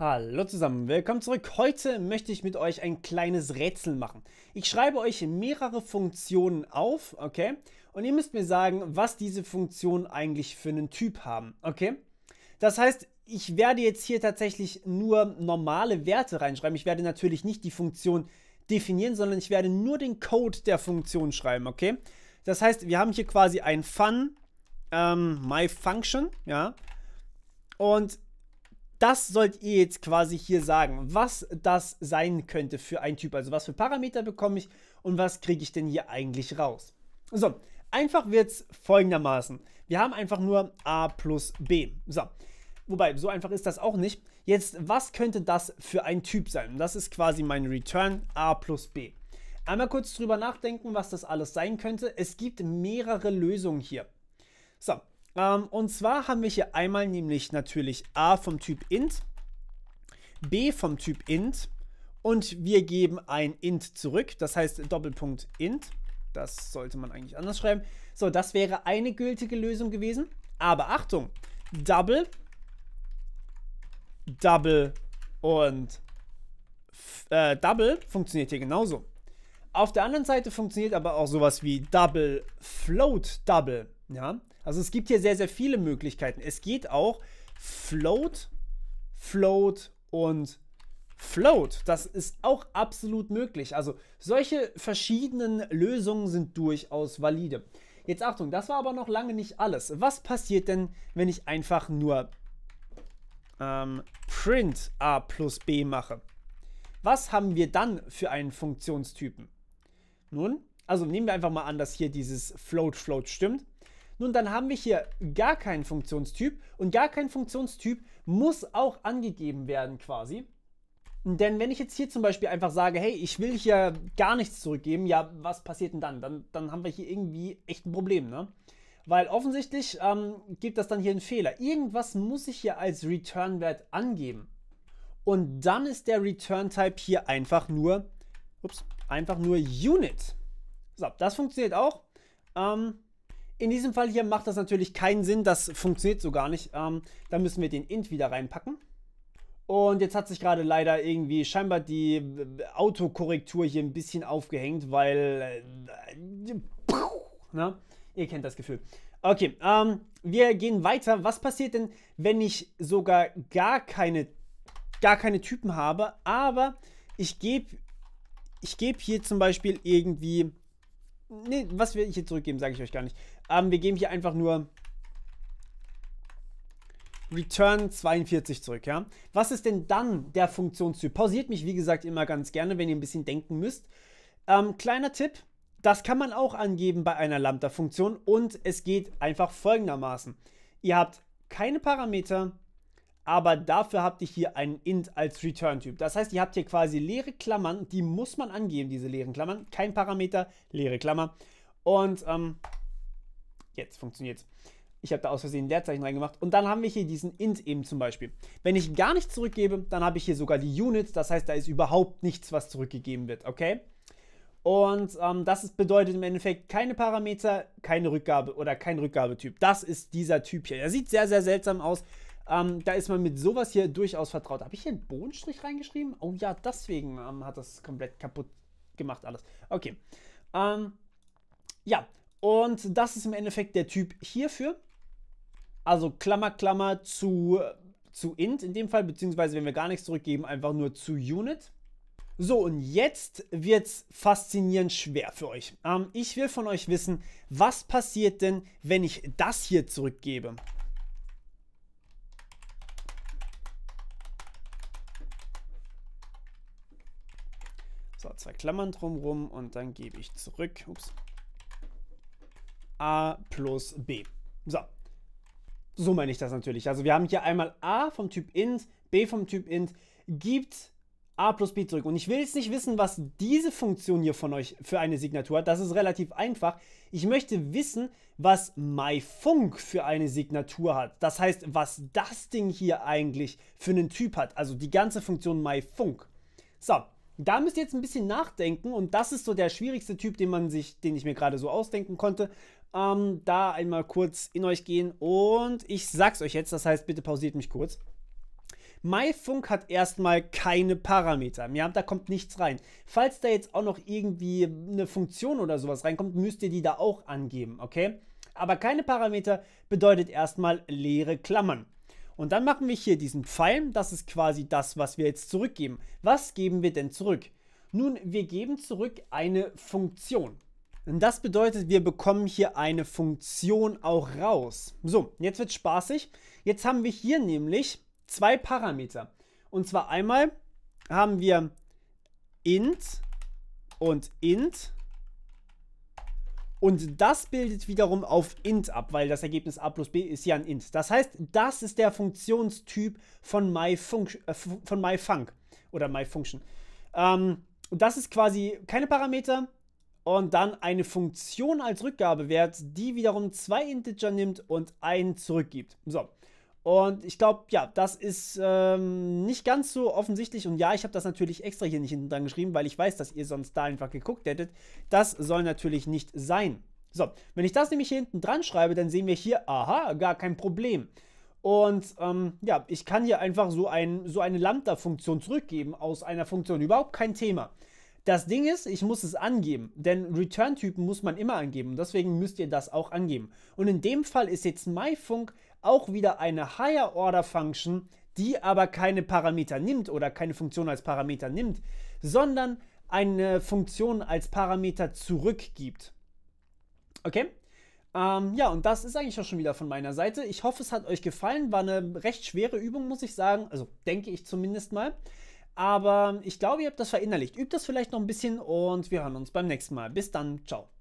Hallo zusammen, willkommen zurück. Heute möchte ich mit euch ein kleines Rätsel machen. Ich schreibe euch mehrere Funktionen auf, okay? Und ihr müsst mir sagen, was diese Funktionen eigentlich für einen Typ haben, okay? Das heißt, ich werde jetzt hier tatsächlich nur normale Werte reinschreiben. Ich werde natürlich nicht die Funktion definieren, sondern ich werde nur den Code der Funktion schreiben, okay? Das heißt, wir haben hier quasi ein Fun, ähm, my Function, ja? Und das sollt ihr jetzt quasi hier sagen, was das sein könnte für ein Typ. Also was für Parameter bekomme ich und was kriege ich denn hier eigentlich raus. So, einfach wird es folgendermaßen. Wir haben einfach nur a plus b. So, wobei, so einfach ist das auch nicht. Jetzt, was könnte das für ein Typ sein? Das ist quasi mein Return a plus b. Einmal kurz drüber nachdenken, was das alles sein könnte. Es gibt mehrere Lösungen hier. So, ähm, und zwar haben wir hier einmal nämlich natürlich a vom Typ int, b vom Typ int und wir geben ein int zurück, das heißt Doppelpunkt int. Das sollte man eigentlich anders schreiben. So, das wäre eine gültige Lösung gewesen. Aber Achtung, Double, Double und äh, Double funktioniert hier genauso. Auf der anderen Seite funktioniert aber auch sowas wie Double Float Double. Ja, also es gibt hier sehr, sehr viele Möglichkeiten. Es geht auch Float, Float und Float. Das ist auch absolut möglich. Also solche verschiedenen Lösungen sind durchaus valide. Jetzt Achtung, das war aber noch lange nicht alles. Was passiert denn, wenn ich einfach nur ähm, Print a plus b mache? Was haben wir dann für einen Funktionstypen? Nun, also nehmen wir einfach mal an, dass hier dieses Float Float stimmt. Nun, dann haben wir hier gar keinen Funktionstyp und gar kein Funktionstyp muss auch angegeben werden quasi. Denn wenn ich jetzt hier zum Beispiel einfach sage, hey, ich will hier gar nichts zurückgeben, ja, was passiert denn dann? Dann, dann haben wir hier irgendwie echt ein Problem, ne? Weil offensichtlich ähm, gibt das dann hier einen Fehler. Irgendwas muss ich hier als Return-Wert angeben. Und dann ist der Return-Type hier einfach nur, ups, einfach nur Unit. So, das funktioniert auch. Ähm, in diesem Fall hier macht das natürlich keinen Sinn, das funktioniert so gar nicht. Ähm, da müssen wir den int wieder reinpacken. Und jetzt hat sich gerade leider irgendwie scheinbar die äh, Autokorrektur hier ein bisschen aufgehängt, weil... Äh, na, ne? ihr kennt das Gefühl. Okay, ähm, wir gehen weiter. Was passiert denn, wenn ich sogar gar keine, gar keine Typen habe, aber ich gebe ich geb hier zum Beispiel irgendwie Nee, was wir hier zurückgeben, sage ich euch gar nicht. Ähm, wir geben hier einfach nur Return 42 zurück, ja. Was ist denn dann der Funktionstyp? Pausiert mich, wie gesagt, immer ganz gerne, wenn ihr ein bisschen denken müsst. Ähm, kleiner Tipp, das kann man auch angeben bei einer Lambda-Funktion und es geht einfach folgendermaßen. Ihr habt keine Parameter, aber dafür habt ihr hier einen int als Return-Typ. Das heißt, ihr habt hier quasi leere Klammern, die muss man angeben, diese leeren Klammern. Kein Parameter, leere Klammer. Und ähm, jetzt es. Ich habe da aus Versehen ein Leerzeichen reingemacht. Und dann haben wir hier diesen int eben zum Beispiel. Wenn ich gar nichts zurückgebe, dann habe ich hier sogar die Units. Das heißt, da ist überhaupt nichts, was zurückgegeben wird, okay? Und ähm, das ist, bedeutet im Endeffekt keine Parameter, keine Rückgabe oder kein Rückgabetyp. Das ist dieser Typ hier. Er sieht sehr, sehr seltsam aus. Ähm, da ist man mit sowas hier durchaus vertraut. Habe ich hier einen Bodenstrich reingeschrieben? Oh ja, deswegen ähm, hat das komplett kaputt gemacht alles. Okay. Ähm, ja, und das ist im Endeffekt der Typ hierfür. Also Klammer, Klammer zu, zu int in dem Fall, beziehungsweise wenn wir gar nichts zurückgeben, einfach nur zu unit. So, und jetzt wird es faszinierend schwer für euch. Ähm, ich will von euch wissen, was passiert denn, wenn ich das hier zurückgebe? So, zwei Klammern drumrum und dann gebe ich zurück. Ups. A plus B. So. So meine ich das natürlich. Also wir haben hier einmal A vom Typ int, B vom Typ int, gibt a plus b zurück. Und ich will jetzt nicht wissen, was diese Funktion hier von euch für eine Signatur hat. Das ist relativ einfach. Ich möchte wissen, was myFunk für eine Signatur hat. Das heißt, was das Ding hier eigentlich für einen Typ hat. Also die ganze Funktion myFunk. So, da müsst ihr jetzt ein bisschen nachdenken und das ist so der schwierigste Typ, den man sich, den ich mir gerade so ausdenken konnte. Ähm, da einmal kurz in euch gehen und ich sag's euch jetzt, das heißt, bitte pausiert mich kurz. MyFunk hat erstmal keine Parameter Ja, da kommt nichts rein. Falls da jetzt auch noch irgendwie eine Funktion oder sowas reinkommt, müsst ihr die da auch angeben, okay? Aber keine Parameter bedeutet erstmal leere Klammern. Und dann machen wir hier diesen Pfeil. Das ist quasi das, was wir jetzt zurückgeben. Was geben wir denn zurück? Nun, wir geben zurück eine Funktion. Und das bedeutet, wir bekommen hier eine Funktion auch raus. So, jetzt wird spaßig. Jetzt haben wir hier nämlich zwei Parameter. Und zwar einmal haben wir int und int und das bildet wiederum auf int ab, weil das Ergebnis a plus b ist ja ein int. Das heißt, das ist der Funktionstyp von myFunk äh, von myFunk oder myFunction. Ähm, das ist quasi keine Parameter und dann eine Funktion als Rückgabewert, die wiederum zwei Integer nimmt und einen zurückgibt. So, und ich glaube, ja, das ist ähm, nicht ganz so offensichtlich. Und ja, ich habe das natürlich extra hier nicht hinten dran geschrieben, weil ich weiß, dass ihr sonst da einfach geguckt hättet. Das soll natürlich nicht sein. So, wenn ich das nämlich hier hinten dran schreibe, dann sehen wir hier, aha, gar kein Problem. Und ähm, ja, ich kann hier einfach so, ein, so eine Lambda-Funktion zurückgeben aus einer Funktion. Überhaupt kein Thema. Das Ding ist, ich muss es angeben, denn Return-Typen muss man immer angeben. Deswegen müsst ihr das auch angeben. Und in dem Fall ist jetzt myFunk auch wieder eine Higher Order Function, die aber keine Parameter nimmt oder keine Funktion als Parameter nimmt, sondern eine Funktion als Parameter zurückgibt. Okay? Ähm, ja, und das ist eigentlich auch schon wieder von meiner Seite. Ich hoffe, es hat euch gefallen. War eine recht schwere Übung, muss ich sagen. Also denke ich zumindest mal. Aber ich glaube, ihr habt das verinnerlicht. Übt das vielleicht noch ein bisschen und wir hören uns beim nächsten Mal. Bis dann. Ciao.